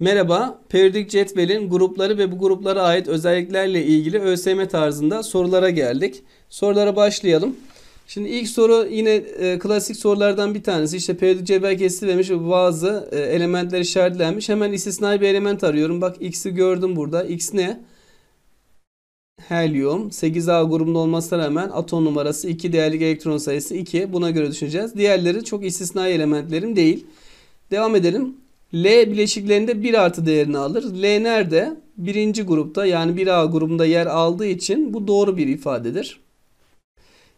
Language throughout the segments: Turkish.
Merhaba, periyodik cetvelin grupları ve bu gruplara ait özelliklerle ilgili ÖSYM tarzında sorulara geldik. Sorulara başlayalım. Şimdi ilk soru yine e, klasik sorulardan bir tanesi. İşte periyodik cetvel kestirilmiş ve bazı e, elementler işaretlenmiş. Hemen istisnai bir element arıyorum. Bak x'i gördüm burada. x ne? helyum 8A grubunda olmasına rağmen atom numarası 2, değerli elektron sayısı 2. Buna göre düşüneceğiz. Diğerleri çok istisnai elementlerim değil. Devam edelim. L bileşiklerinde 1 artı değerini alır. L nerede? Birinci grupta yani 1A grubunda yer aldığı için bu doğru bir ifadedir.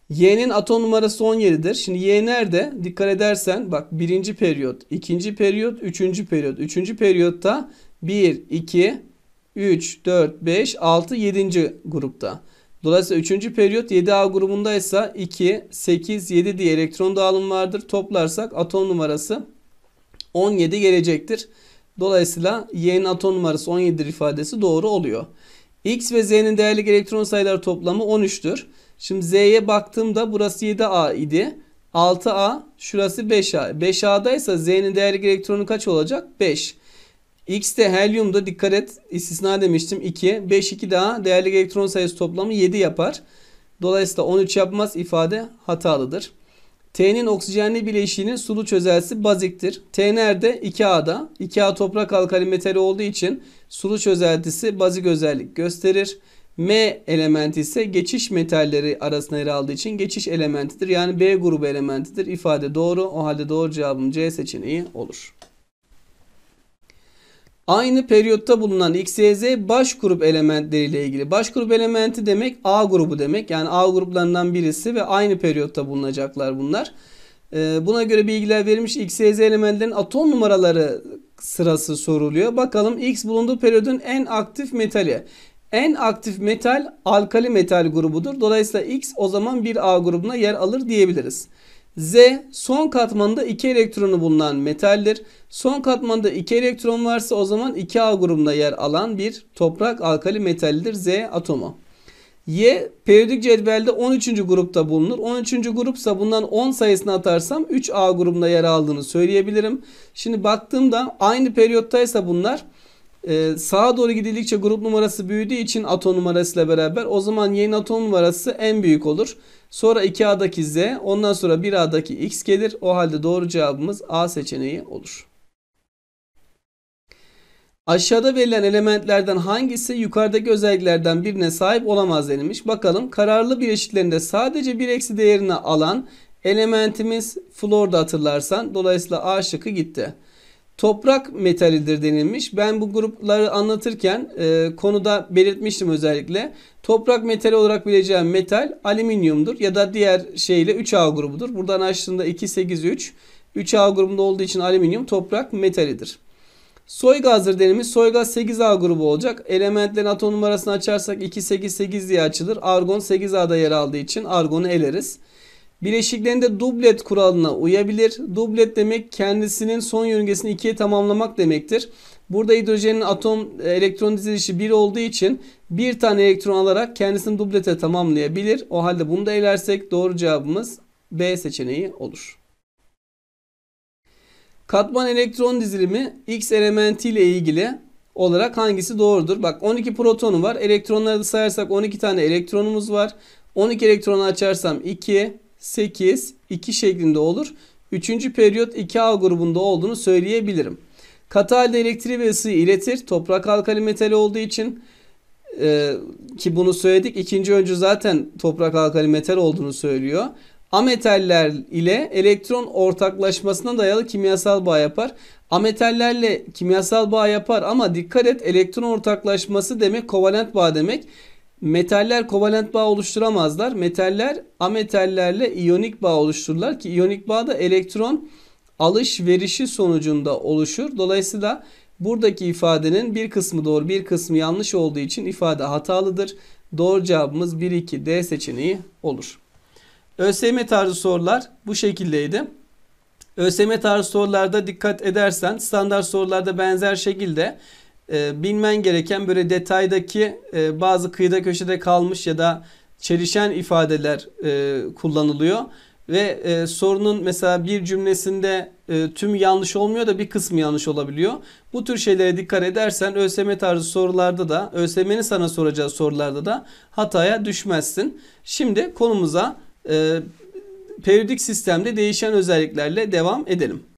Y'nin atom numarası 17'dir. Şimdi Y nerede? Dikkat edersen bak birinci periyot, ikinci periyot, üçüncü periyot. Üçüncü periyotta 1, 2, 3, 4, 5, 6, 7. grupta. Dolayısıyla 3. periyot 7A grubundaysa 2, 8, 7 diye elektron dağılım vardır. Toplarsak atom numarası 17 gelecektir. Dolayısıyla Y'nin atom numarası 17'dir ifadesi doğru oluyor. X ve Z'nin değerli elektron sayıları toplamı 13'tür. Şimdi Z'ye baktığımda burası 7A idi. 6A şurası 5A. 5A'daysa Z'nin değerli elektronu kaç olacak? 5. X de helyumda dikkat et istisna demiştim 2. 5 2 daha değerli elektron sayısı toplamı 7 yapar. Dolayısıyla 13 yapmaz ifade hatalıdır. T'nin oksijenli bileşiğinin sulu çözelsi baziktir. T nerede? 2A'da. 2A toprak alkali metali olduğu için sulu çözeltisi bazik özellik gösterir. M elementi ise geçiş metalleri arasında yer aldığı için geçiş elementidir. Yani B grubu elementidir. İfade doğru. O halde doğru cevabım C seçeneği olur. Aynı periyotta bulunan X, baş grup elementleriyle ilgili. Baş grup elementi demek A grubu demek. Yani A gruplarından birisi ve aynı periyotta bulunacaklar bunlar. Ee, buna göre bilgiler verilmiş X, elementlerin atom numaraları sırası soruluyor. Bakalım X bulunduğu periyodun en aktif metali. En aktif metal alkali metal grubudur. Dolayısıyla X o zaman bir A grubuna yer alır diyebiliriz. Z son katmanda 2 elektronu bulunan metaldir. Son katmanda 2 elektron varsa o zaman 2A grubunda yer alan bir toprak alkali metalidir Z atomu. Y periyodik cetvelde 13. grupta bulunur. 13. grupsa bundan 10 sayısını atarsam 3A grubunda yer aldığını söyleyebilirim. Şimdi baktığımda aynı periyottaysa bunlar ee, sağa doğru gidildikçe grup numarası büyüdüğü için atom numarasıyla beraber o zaman y atom numarası en büyük olur. Sonra 2A'daki Z ondan sonra 1A'daki X gelir. O halde doğru cevabımız A seçeneği olur. Aşağıda verilen elementlerden hangisi yukarıdaki özelliklerden birine sahip olamaz denilmiş. Bakalım kararlı bileşiklerinde sadece bir eksi değerini alan elementimiz florda hatırlarsan dolayısıyla A şıkkı gitti toprak metalidir denilmiş. Ben bu grupları anlatırken e, konuda belirtmiştim özellikle. Toprak metali olarak bileceğim metal alüminyumdur ya da diğer şeyle 3A grubudur. Buradan açtığında 283 8, 3. a grubunda olduğu için alüminyum toprak metalidir. Soy gazdır denilmiş. Soy gaz 8A grubu olacak. Elementlerin atom numarasını açarsak 288 diye açılır. Argon 8A'da yer aldığı için argonu eleriz. Bileşiklerinde dublet kuralına uyabilir. Dublet demek kendisinin son yörüngesini ikiye tamamlamak demektir. Burada hidrojenin atom e, elektron dizilişi 1 olduğu için bir tane elektron alarak kendisini dublete tamamlayabilir. O halde bunu da elersek doğru cevabımız B seçeneği olur. Katman elektron dizilimi X elementi ile ilgili olarak hangisi doğrudur? Bak 12 protonu var. Elektronları da sayarsak 12 tane elektronumuz var. 12 elektronu açarsam 2, 8, 2 şeklinde olur. 3. periyot 2A grubunda olduğunu söyleyebilirim. Katı halde elektriği ve ısıyı iletir. Toprak alkali metali olduğu için e, ki bunu söyledik. İkinci öncü zaten toprak alkali metal olduğunu söylüyor. Ametaller ile elektron ortaklaşmasına dayalı kimyasal bağ yapar. Ametallerle kimyasal bağ yapar ama dikkat et elektron ortaklaşması demek kovalent bağ demek. Metaller kovalent bağ oluşturamazlar. Metaller ametallerle iyonik bağ oluştururlar ki iyonik bağ da elektron alışverişi sonucunda oluşur. Dolayısıyla buradaki ifadenin bir kısmı doğru bir kısmı yanlış olduğu için ifade hatalıdır. Doğru cevabımız 1 2 D seçeneği olur. ÖSYM tarzı sorular bu şekildeydi. ÖSYM tarzı sorularda dikkat edersen standart sorularda benzer şekilde e, bilmen gereken böyle detaydaki e, bazı kıyıda köşede kalmış ya da çelişen ifadeler e, kullanılıyor. Ve e, sorunun mesela bir cümlesinde e, tüm yanlış olmuyor da bir kısmı yanlış olabiliyor. Bu tür şeylere dikkat edersen ÖSM tarzı sorularda da ÖSM'nin sana soracağı sorularda da hataya düşmezsin. Şimdi konumuza e, periyodik sistemde değişen özelliklerle devam edelim.